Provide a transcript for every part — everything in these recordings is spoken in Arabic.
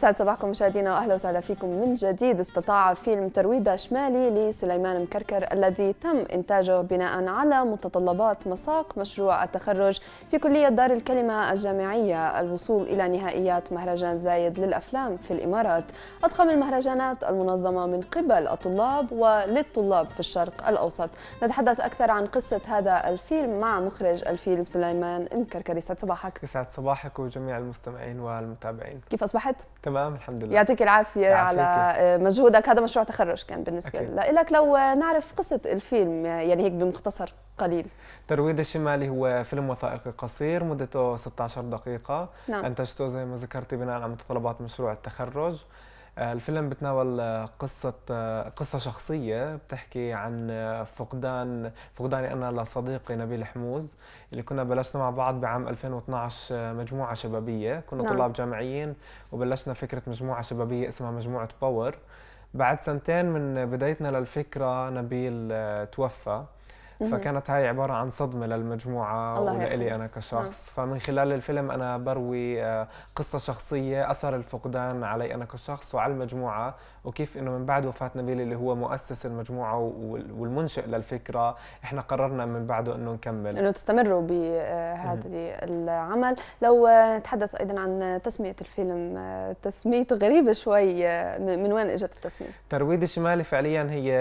يسعد صباحكم مشاهدينا واهلا وسهلا فيكم من جديد استطاع فيلم ترويضه شمالي لسليمان مكركر الذي تم انتاجه بناء على متطلبات مساق مشروع التخرج في كليه دار الكلمه الجامعيه الوصول الى نهائيات مهرجان زايد للافلام في الامارات اضخم المهرجانات المنظمه من قبل الطلاب وللطلاب في الشرق الاوسط نتحدث اكثر عن قصه هذا الفيلم مع مخرج الفيلم سليمان مكركر يسعد صباحك يسعد صباحك وجميع المستمعين والمتابعين كيف اصبحت تمام الحمد لله يعطيك العافيه على آه، مجهودك هذا مشروع تخرج كان بالنسبه لك لو آه، نعرف قصه الفيلم آه، يعني هيك بمختصر قليل ترويد الشمالي هو فيلم وثائقي قصير مدته 16 دقيقه نعم. انتجته زي ما ذكرتي بناء على متطلبات مشروع التخرج الفيلم بتناول قصة قصة شخصية بتحكي عن فقدان فقداني أنا لصديقي نبيل حموز اللي كنا بلشنا مع بعض بعام 2012 مجموعة شبابية كنا نعم. طلاب جامعيين وبلشنا فكرة مجموعة شبابية اسمها مجموعة باور بعد سنتين من بدايتنا للفكرة نبيل توفى فكانت هاي عباره عن صدمه للمجموعه ولإلي انا كشخص نعم. فمن خلال الفيلم انا بروي آه، قصه شخصيه اثر الفقدان علي انا كشخص وعلى المجموعه وكيف انه من بعد وفاه نبيل اللي هو مؤسس المجموعه والمنشئ للفكره احنا قررنا من بعده انه نكمل انه تستمروا بهذا العمل لو نتحدث ايضا عن تسميه الفيلم تسميته غريبه شوي من وين اجت التسميه ترويد الشمالي فعليا هي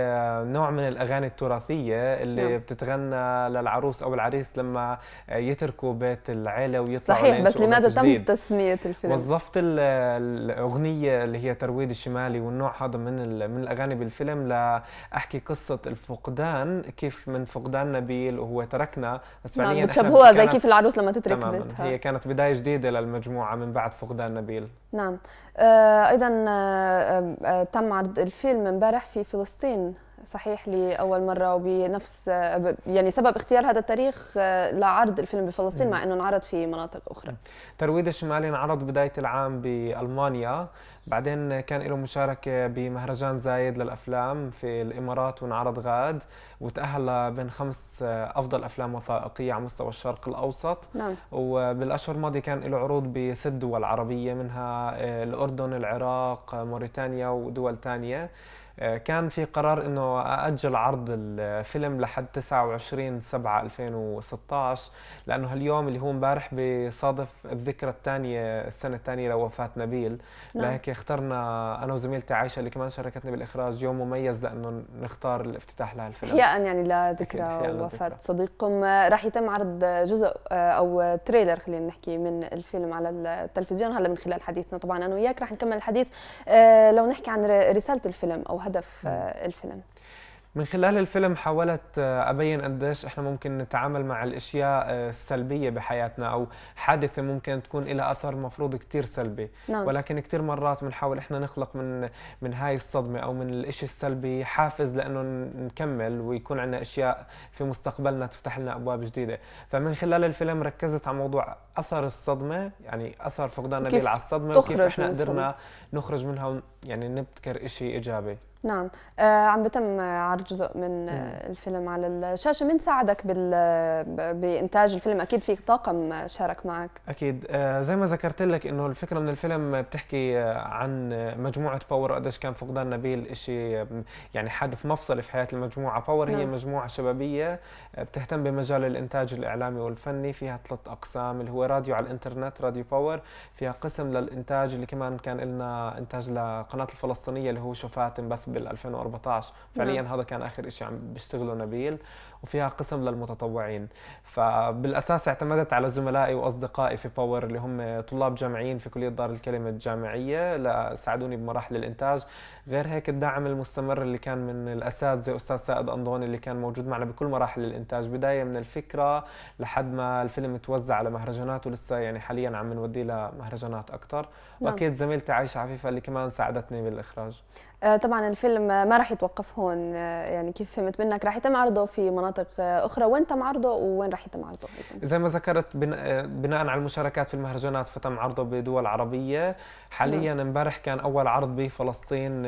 نوع من الاغاني التراثيه اللي نعم. بتتغنى للعروس او العريس لما يتركوا بيت العيله ويطلعوا صحيح بس لماذا تم تسميه الفيلم وظفت الاغنيه اللي هي ترويد الشمالي والنوع نوع من من الاغاني بالفيلم لاحكي قصه الفقدان كيف من فقدان نبيل وهو تركنا بس نعم، فعليا نعم بتشبهوها زي كيف العروس لما تترك بيتها هي كانت بدايه جديده للمجموعه من بعد فقدان نبيل نعم آه، ايضا آه، آه، تم عرض الفيلم امبارح في فلسطين صحيح لاول مره وبنفس يعني سبب اختيار هذا التاريخ آه، لعرض الفيلم بفلسطين مع انه انعرض في مناطق اخرى ترويد الشمالي انعرض بدايه العام بالمانيا بعدين كان له مشاركه بمهرجان زايد للافلام في الامارات وانعرض غاد وتاهل بين خمس آه، افضل افلام وثائقيه على مستوى الشرق الاوسط نعم. وبالاشهر الماضيه كان له عروض بست دول عربيه منها آه، الاردن العراق موريتانيا ودول ثانيه آه، كان في قرار انه اجل عرض الفيلم لحد 29 7 2016 لانه هاليوم اللي هو امبارح بصادف الذكرى الثانيه السنه الثانيه لوفاه نبيل نعم. لهيك اخترنا انا وزميلتي عايشه اللي كمان شاركتني بالاخراج يوم مميز لانه نختار الافتتاح لهالفيلم احياء يعني لذكرى وفاه صديقكم آه، راح يتم عرض جزء آه، او تريلر خلينا نحكي من الفيلم على التلفزيون هلا من خلال حديثنا طبعا انا وياك راح نكمل الحديث لو نحكي عن رساله الفيلم او هدف آه، الفيلم من خلال الفيلم حاولت آه، ابين قديش احنا ممكن نتعامل مع الاشياء آه، السلبيه بحياتنا او حادثه ممكن تكون لها اثر مفروض كثير سلبي نعم. ولكن كثير مرات بنحاول احنا نخلق من من هاي الصدمه او من الشيء السلبي حافز لانه نكمل ويكون عندنا اشياء في مستقبلنا تفتح لنا ابواب جديده فمن خلال الفيلم ركزت على موضوع اثر الصدمه يعني اثر فقدان نبيل على الصدمه وكيف احنا قدرنا نخرج منها يعني نبتكر شيء ايجابي نعم آه عم بتم عرض جزء من آه الفيلم على الشاشه من ساعدك بال... بانتاج الفيلم اكيد في طاقم شارك معك اكيد آه زي ما ذكرت لك انه الفكره من الفيلم بتحكي آه، عن مجموعه باور قديش كان فقدان نبيل شيء يعني حادث مفصلي في حياه المجموعه باور نعم. هي مجموعه شبابيه آه، بتهتم بمجال الانتاج الاعلامي والفني فيها ثلاث اقسام اللي هو راديو على الانترنت راديو باور فيها قسم للانتاج اللي كمان كان لنا انتاج لقناه الفلسطينيه اللي هو شفات بث بال 2014 نعم. فعليا نعم. هذا كان اخر شيء عم بيشتغله نبيل وفيها قسم للمتطوعين فبالاساس اعتمدت على زملائي واصدقائي في باور اللي هم طلاب جامعيين في كليه دار الكلمه الجامعيه لساعدوني بمراحل الانتاج غير هيك الدعم المستمر اللي كان من الاساتذه استاذ سائد انضوني اللي كان موجود معنا بكل مراحل الانتاج بدايه من الفكره لحد ما الفيلم توزع على مهرجانات ولسه يعني حاليا عم نوديه لمهرجانات اكثر نعم. واكيد زميلتي عايشه عفيفه اللي كمان ساعدتني بالاخراج آه، طبعا الفيلم ما راح يتوقف هون آه، يعني كيف فهمت منك راح يتم عرضه في مناطق آه، اخرى وين تم عرضه ووين راح يتم عرضه زي ما ذكرت بناء على المشاركات في المهرجانات فتم عرضه بدول عربيه حاليا نعم. امبارح كان اول عرض بفلسطين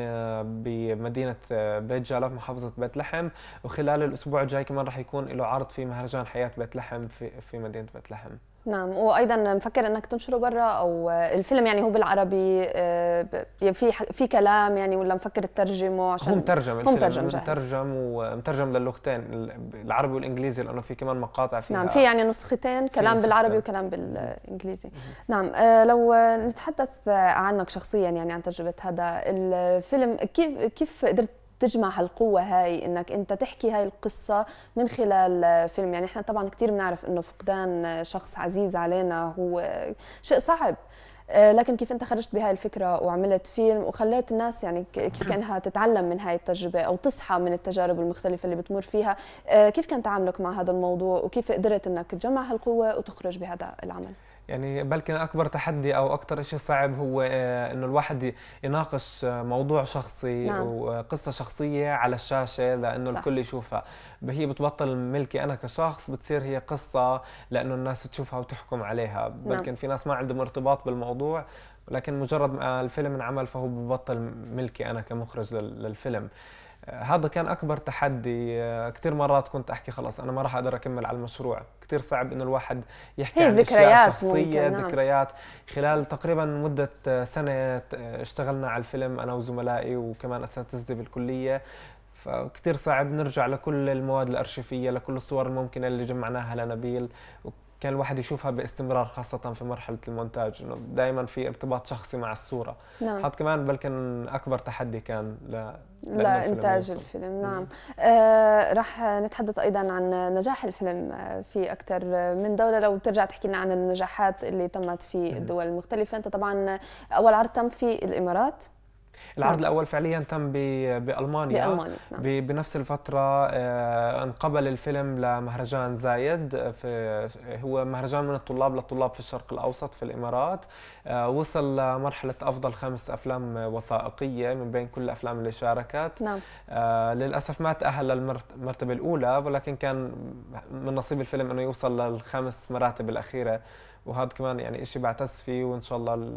بمدينه بيت جالف محافظه بيت لحم وخلال الاسبوع الجاي كمان راح يكون له عرض في مهرجان حياه بيت لحم في, في مدينه بيت لحم نعم وايضا مفكر انك تنشره برا او الفيلم يعني هو بالعربي آه، في في كلام يعني ولا مفكر تترجمه عشان هو مترجم الفيلم هو مترجم جاهز. مترجم ومترجم للغتين العربي والانجليزي لانه في كمان مقاطع فيها نعم في يعني نسختين كلام نسختين. بالعربي وكلام بالانجليزي نعم آه، لو نتحدث عنك شخصيا يعني عن تجربه هذا الفيلم كيف كيف قدرت تجمع هالقوه هاي انك انت تحكي هاي القصه من خلال فيلم يعني احنا طبعا كثير بنعرف انه فقدان شخص عزيز علينا هو شيء صعب آه، لكن كيف انت خرجت بهاي الفكره وعملت فيلم وخليت الناس يعني كيف كانها تتعلم من هاي التجربه او تصحى من التجارب المختلفه اللي بتمر فيها آه، كيف كان تعاملك مع هذا الموضوع وكيف قدرت انك تجمع هالقوه وتخرج بهذا العمل يعني بلكن اكبر تحدي او اكثر شيء صعب هو آه، انه الواحد يناقش آه، موضوع شخصي نعم. وقصه آه، شخصيه على الشاشه لانه صح. الكل يشوفها هي بتبطل ملكي انا كشخص بتصير هي قصه لانه الناس تشوفها وتحكم عليها بلكن نعم. في ناس ما عندهم ارتباط بالموضوع لكن مجرد ما الفيلم انعمل فهو ببطل ملكي انا كمخرج للفيلم هذا كان اكبر تحدي آه، كثير مرات كنت احكي خلاص انا ما راح اقدر اكمل على المشروع كثير صعب انه الواحد يحكي عن ذكريات شخصيه ممكن. نعم. ذكريات خلال تقريبا مده آه، سنه آه، اشتغلنا على الفيلم انا وزملائي وكمان اساتذتي بالكليه فكثير صعب نرجع لكل المواد الارشيفيه لكل الصور الممكنه اللي جمعناها لنبيل كان الواحد يشوفها باستمرار خاصة في مرحلة المونتاج انه دائما في ارتباط شخصي مع الصورة نعم هذا كمان بلكن اكبر تحدي كان ل لانتاج لا الفيلم نعم آه راح نتحدث ايضا عن نجاح الفيلم آه، في اكثر من دوله لو ترجع تحكي لنا عن النجاحات اللي تمت في الدول المختلفه انت طبعا اول عرض تم في الامارات العرض نعم. الاول فعليا تم بالمانيا بالمانيا نعم. بنفس الفتره آه، انقبل الفيلم لمهرجان زايد آه، في هو مهرجان من الطلاب للطلاب في الشرق الاوسط في الامارات آه، وصل لمرحله افضل خمس افلام وثائقيه من بين كل الافلام اللي شاركت نعم. للاسف ما تاهل للمرتبه الاولى ولكن كان من نصيب الفيلم انه يوصل للخمس مراتب الاخيره وهذا كمان يعني شيء بعتز فيه وان شاء الله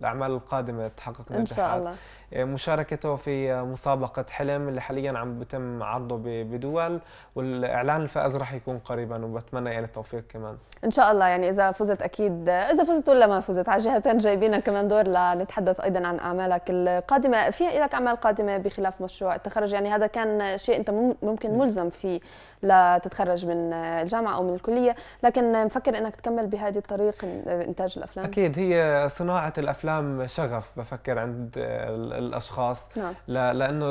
الاعمال القادمه تحقق نجاحات ان شاء الله مشاركته في مسابقة حلم اللي حاليا عم بتم عرضه بدول والإعلان الفائز راح يكون قريبا وبتمنى يعني التوفيق كمان إن شاء الله يعني إذا فزت أكيد إذا فزت ولا ما فزت على جهتين جايبين كمان دور لنتحدث أيضا عن أعمالك القادمة في لك أعمال قادمة بخلاف مشروع التخرج يعني هذا كان شيء أنت ممكن ملزم فيه لتتخرج من الجامعة أو من الكلية لكن مفكر أنك تكمل بهذه الطريق إنتاج الأفلام أكيد هي صناعة الأفلام شغف بفكر عند الاشخاص نعم. لانه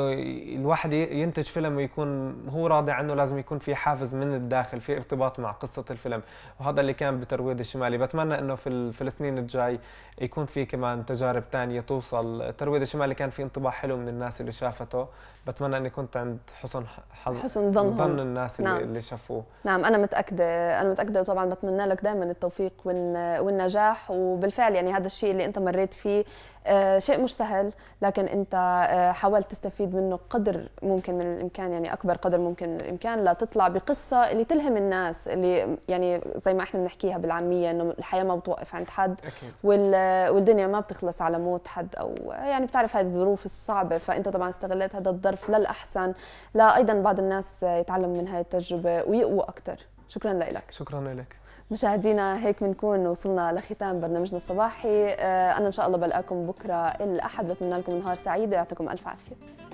الواحد ينتج فيلم ويكون هو راضي عنه لازم يكون في حافز من الداخل في ارتباط مع قصه الفيلم وهذا اللي كان بترويد الشمالي بتمنى انه في السنين الجاي يكون في كمان تجارب ثانيه توصل ترويد الشمالي كان في انطباع حلو من الناس اللي شافته بتمنى اني كنت عند حسن حظ حسن ظن ظن الناس نعم. اللي شافوه نعم انا متاكده انا متاكده وطبعا بتمنى لك دائما التوفيق والنجاح وبالفعل يعني هذا الشيء اللي انت مريت فيه آه، شيء مش سهل لكن انت آه، حاولت تستفيد منه قدر ممكن من الامكان يعني اكبر قدر ممكن من الامكان لتطلع بقصه اللي تلهم الناس اللي يعني زي ما احنا بنحكيها بالعاميه انه الحياه ما بتوقف عند حد أكيد. والدنيا ما بتخلص على موت حد او يعني بتعرف هذه الظروف الصعبه فانت طبعا استغليت هذا الظرف الظرف للاحسن لا ايضا بعض الناس يتعلم من هاي التجربه ويقوى اكثر شكرا لك شكرا لك مشاهدينا هيك بنكون وصلنا لختام برنامجنا الصباحي آه، انا ان شاء الله بلقاكم بكره الاحد بتمنى لكم نهار سعيد ويعطيكم الف عافيه